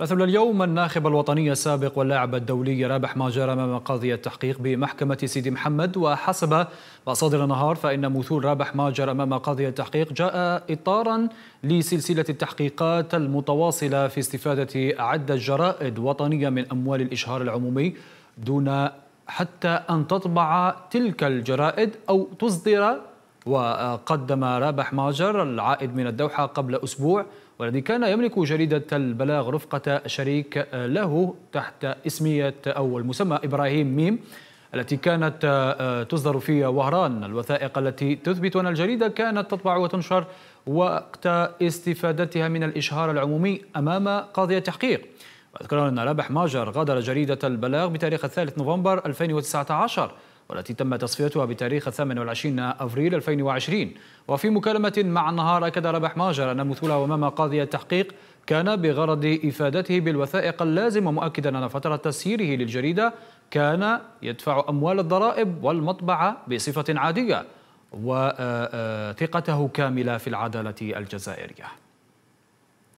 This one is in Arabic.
مثل اليوم الناخب الوطني السابق واللاعب الدولي رابح ما جرى امام قاضي التحقيق بمحكمه سيدي محمد وحسب مصادر النهار فان مثول رابح ما جرى امام قاضي التحقيق جاء اطارا لسلسله التحقيقات المتواصله في استفاده عده جرائد وطنيه من اموال الاشهار العمومي دون حتى ان تطبع تلك الجرائد او تصدر وقدم رابح ماجر العائد من الدوحة قبل أسبوع والذي كان يملك جريدة البلاغ رفقة شريك له تحت اسمية أو المسمى إبراهيم ميم التي كانت آه، تصدر في وهران الوثائق التي تثبت أن الجريدة كانت تطبع وتنشر وقت استفادتها من الإشهار العمومي أمام قاضي التحقيق وذكرنا أن رابح ماجر غادر جريدة البلاغ بتاريخ الثالث نوفمبر 2019 والتي تم تصفيتها بتاريخ 28 أفريل 2020 وفي مكالمة مع النهار أكد ربح ماجر أن مثوله أمام قاضي التحقيق كان بغرض إفادته بالوثائق اللازمة مؤكدا أن فترة تسييره للجريدة كان يدفع أموال الضرائب والمطبعة بصفة عادية وثقته كاملة في العدالة الجزائرية